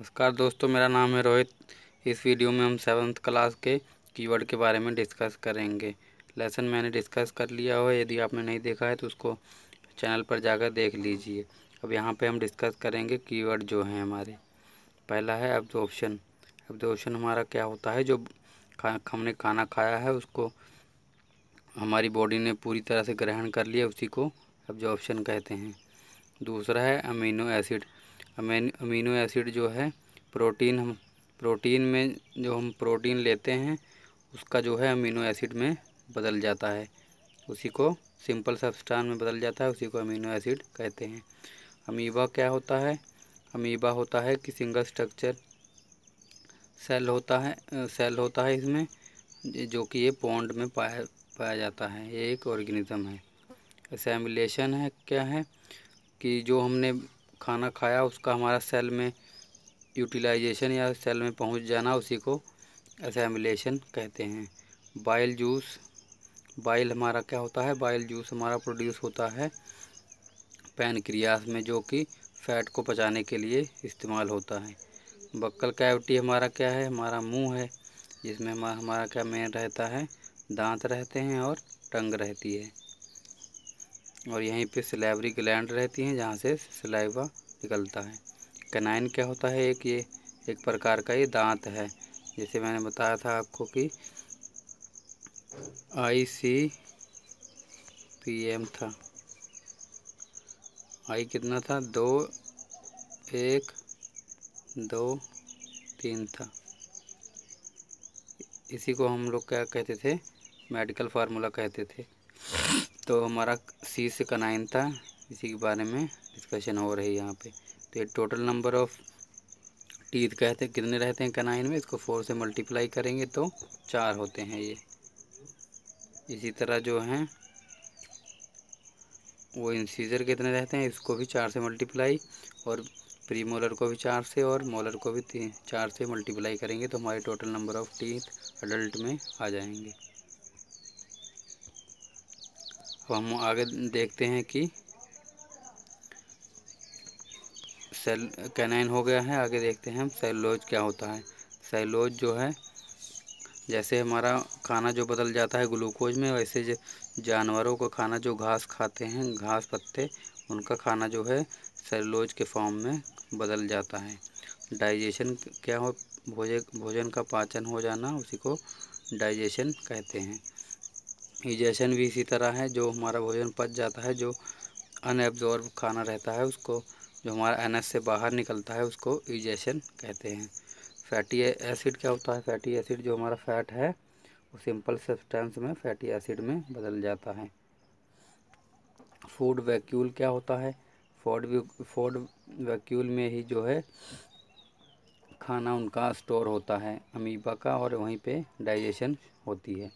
नमस्कार दोस्तों मेरा नाम है रोहित इस वीडियो में हम सेवन्थ क्लास के कीवर्ड के बारे में डिस्कस करेंगे लेसन मैंने डिस्कस कर लिया हो यदि आपने नहीं देखा है तो उसको चैनल पर जाकर देख लीजिए अब यहाँ पे हम डिस्कस करेंगे कीवर्ड जो हैं हमारे पहला है एब्जॉर्प्शन एब्जॉर्प्शन हमारा क्या होता है जो खा हमने खाना खाया है उसको हमारी बॉडी ने पूरी तरह से ग्रहण कर लिया उसी को एब्जॉर्प्शन कहते हैं दूसरा है अमीनो एसिड अमीनो एसिड जो है प्रोटीन हम प्रोटीन में जो हम प्रोटीन लेते हैं उसका जो है अमीनो एसिड में बदल जाता है उसी को सिंपल सब्सटान में बदल जाता है उसी को अमीनो एसिड कहते हैं अमीबा क्या होता है अमीबा होता है कि सिंगल स्ट्रक्चर सेल होता है सेल होता है इसमें जो कि ये पौंड में पाया पाया जाता है ये एक ऑर्गेनिज़म है असैमिलेशन है क्या है कि जो हमने खाना खाया उसका हमारा सेल में यूटिलाइजेशन या सेल में पहुंच जाना उसी को असैमिलेशन कहते हैं बाइल जूस बाइल हमारा क्या होता है बाइल जूस हमारा प्रोड्यूस होता है पैनक्रियास में जो कि फैट को पचाने के लिए इस्तेमाल होता है बक्कल कैविटी हमारा क्या है हमारा मुंह है जिसमें हमारा क्या मेन रहता है दांत रहते हैं और टंग रहती है और यहीं पे सिलाइवरी ग्लैंड रहती हैं जहाँ से सिलाइवा निकलता है कनाइन क्या होता है एक ये एक प्रकार का ये दांत है जैसे मैंने बताया था आपको कि आई सी पी एम था आई कितना था दो एक दो तीन था इसी को हम लोग क्या कहते थे मेडिकल फार्मूला कहते थे तो हमारा से कनाइन था इसी के बारे में डिस्कशन हो रही है यहाँ पे तो ये टोटल नंबर ऑफ टीथ कहते कितने रहते हैं कनाइन में इसको फोर से मल्टीप्लाई करेंगे तो चार होते हैं ये इसी तरह जो हैं वो इंसीजर कितने रहते हैं इसको भी चार से मल्टीप्लाई और प्री मोलर को भी चार से और मोलर को भी चार से मल्टीप्लाई करेंगे तो हमारे total number of teeth adult में आ जाएंगे अब हम आगे देखते हैं कि सेल कैनाइन हो गया है आगे देखते हैं हम सेलोज क्या होता है सेलोज जो है जैसे हमारा खाना जो बदल जाता है ग्लूकोज में वैसे जानवरों का खाना जो घास खाते हैं घास पत्ते उनका खाना जो है सेलोज के फॉर्म में बदल जाता है डाइजेशन क्या हो भोजन भोजन का पाचन हो जाना उसी को डाइजेशन कहते हैं डाइजेशन भी इसी तरह है जो हमारा भोजन पच जाता है जो अनएब्जॉर्ब खाना रहता है उसको जो हमारा एनएस से बाहर निकलता है उसको इजेशन कहते हैं फैटी एसिड क्या होता है फैटी एसिड जो हमारा फैट है वो सिंपल सब्सटेंस में फैटी एसिड में बदल जाता है फूड वैक्यूल क्या होता है फूड फूड वैक्यूल में ही जो है खाना उनका स्टोर होता है अमीबा का और वहीं पे डाइजेशन होती है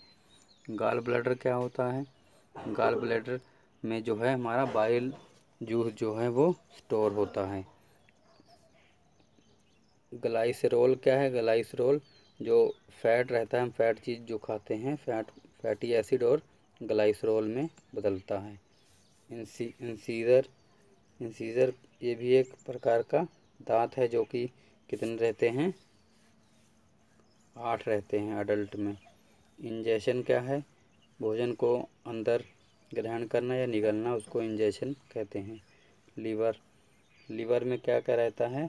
गाल ब्लैडर क्या होता है गाल ब्लैडर में जो है हमारा बाइल जूस जो है वो स्टोर होता है गलाइसरोल क्या है गलाइसरोल जो फैट रहता है हम फैट चीज़ जो खाते हैं फैट फैटी एसिड और गलाइसरोल में बदलता है इंसी इंसीजर इंसीजर ये भी एक प्रकार का दांत है जो कि कितने रहते हैं आठ रहते हैं अडल्ट में इंजेशन क्या है भोजन को अंदर ग्रहण करना या निगलना उसको इंजेशन कहते हैं लीवर लीवर में क्या क्या रहता है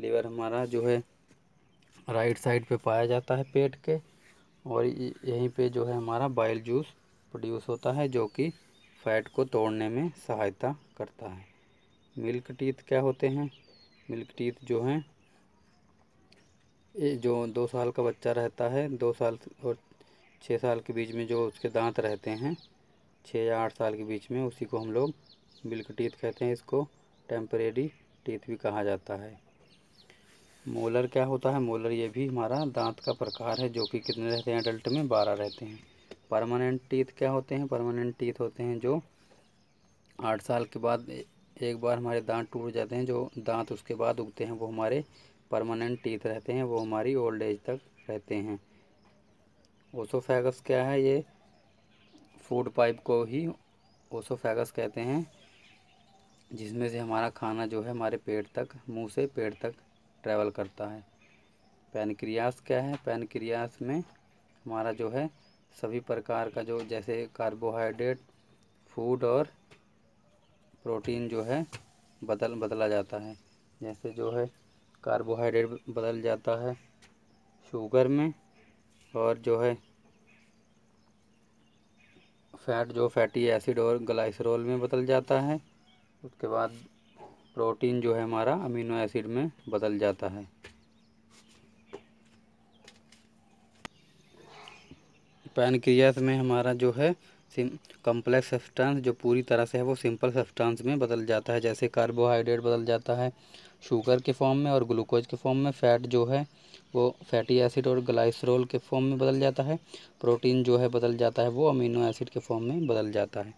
लीवर हमारा जो है राइट साइड पे पाया जाता है पेट के और यहीं पे जो है हमारा बाइल जूस प्रोड्यूस होता है जो कि फैट को तोड़ने में सहायता करता है मिल्क टीथ क्या होते हैं मिल्क टीथ जो हैं जो दो साल का बच्चा रहता है दो साल और छः साल के बीच में जो उसके दांत रहते हैं छः या आठ साल के बीच में उसी को हम लोग बिल्क टीथ कहते हैं इसको टेम्परेरी टीथ भी कहा जाता है मोलर क्या होता है मोलर ये भी हमारा दांत का प्रकार है जो कि कितने रहते हैं एडल्ट में बारह रहते हैं परमानेंट टीथ क्या होते हैं परमानेंट टीथ होते हैं जो आठ साल के बाद एक बार हमारे दांत टूट जाते हैं जो दांत उसके बाद उगते हैं वो हमारे परमानेंट टीथ रहते हैं वो हमारी ओल्ड एज तक रहते हैं ओसोफेगस क्या है ये फूड पाइप को ही ओसोफेगस कहते हैं जिसमें से हमारा खाना जो है हमारे पेट तक मुंह से पेट तक ट्रैवल करता है पैनक्रियास क्या है पैनक्रियास में हमारा जो है सभी प्रकार का जो जैसे कार्बोहाइड्रेट फूड और प्रोटीन जो है बदल बदला जाता है जैसे जो है कार्बोहाइड्रेट बदल जाता है शुगर में और जो है फैट जो फैटी एसिड और ग्लाइसरोल में बदल जाता है उसके बाद प्रोटीन जो है हमारा अमीनो एसिड में बदल जाता है पैनक्रियास में हमारा जो है कम्प्लेक्स सब्सटेंस जो पूरी तरह से है वो सिंपल सब्सटेंस में बदल जाता है जैसे कार्बोहाइड्रेट बदल जाता है शुगर के फॉर्म में और ग्लूकोज के फॉर्म में फैट जो है वो फैटी एसिड और ग्लाइसरोल के फॉर्म में बदल जाता है प्रोटीन जो है बदल जाता है वो अमीनो एसिड के फॉर्म में बदल जाता है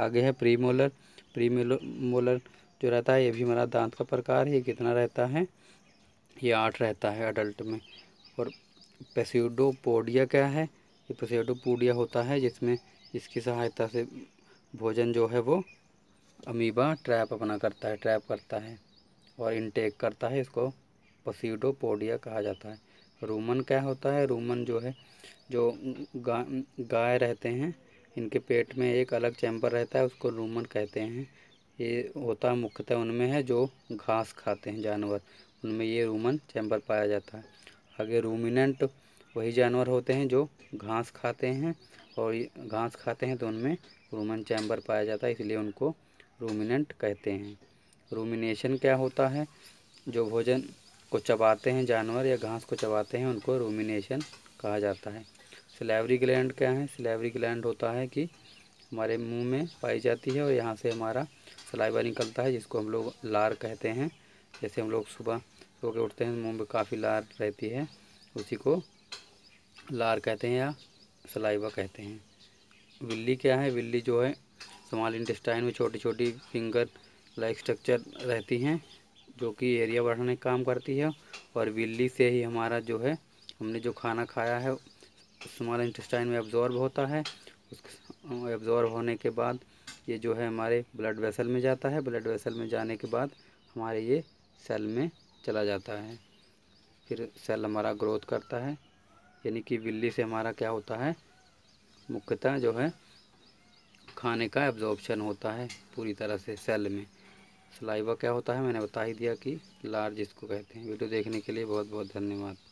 आगे है प्रीमोलर प्रीमोलर जो रहता है ये भी हमारा दांत का प्रकार है ये कितना रहता है ये आठ रहता है अडल्ट में और पेसीडोपोडिया क्या है ये पेसीडोपोडिया होता है जिसमें इसकी सहायता से भोजन जो है वो अमीबा ट्रैप अपना करता है ट्रैप करता है और इनटेक करता है इसको पसीडोपोडिया कहा जाता है रूमन क्या होता है रूमन जो है जो गा, गाय रहते हैं इनके पेट में एक अलग चैम्बर रहता है उसको रूमन कहते हैं ये होता है मुख्यतः उनमें है जो घास खाते हैं जानवर उनमें ये रूमन चैम्बर पाया जाता है आगे रूमिनेंट वही जानवर होते हैं जो घास खाते हैं और घास खाते हैं तो उनमें रूमन चैम्बर पाया जाता है इसलिए उनको रूमिनेंट कहते हैं रूमिनेशन क्या होता है जो भोजन को चबाते हैं जानवर या घास को चबाते हैं उनको रूमिनेशन कहा जाता है सिलेवरी ग्लैंड क्या है सिलेवरी ग्लैंड होता है कि हमारे मुंह में पाई जाती है और यहाँ से हमारा सलाइवा निकलता है जिसको हम लोग लार कहते हैं जैसे हम लोग सुबह सो के उठते हैं मुंह में काफ़ी लार रहती है उसी को लार कहते हैं या सलाइवा कहते हैं बिल्ली क्या है बिल्ली जो है समाल इंटेस्टाइन में छोटी छोटी फिंगर लाइक स्ट्रक्चर रहती हैं जो कि एरिया बढ़ाने का काम करती है और बिल्ली से ही हमारा जो है हमने जो खाना खाया है उस हमारा इंटेस्टाइन में एब्जॉर्ब होता है उस एब्जॉर्ब होने के बाद ये जो है हमारे ब्लड वेसल में जाता है ब्लड वेसल में जाने के बाद हमारे ये सेल में चला जाता है फिर सेल हमारा ग्रोथ करता है यानी कि बिल्ली से हमारा क्या होता है मुख्यतः जो है खाने का एब्जॉर्बशन होता है पूरी तरह से सेल में सलाइवा क्या होता है मैंने बता ही दिया कि लार्ज इसको कहते हैं वीडियो देखने के लिए बहुत बहुत धन्यवाद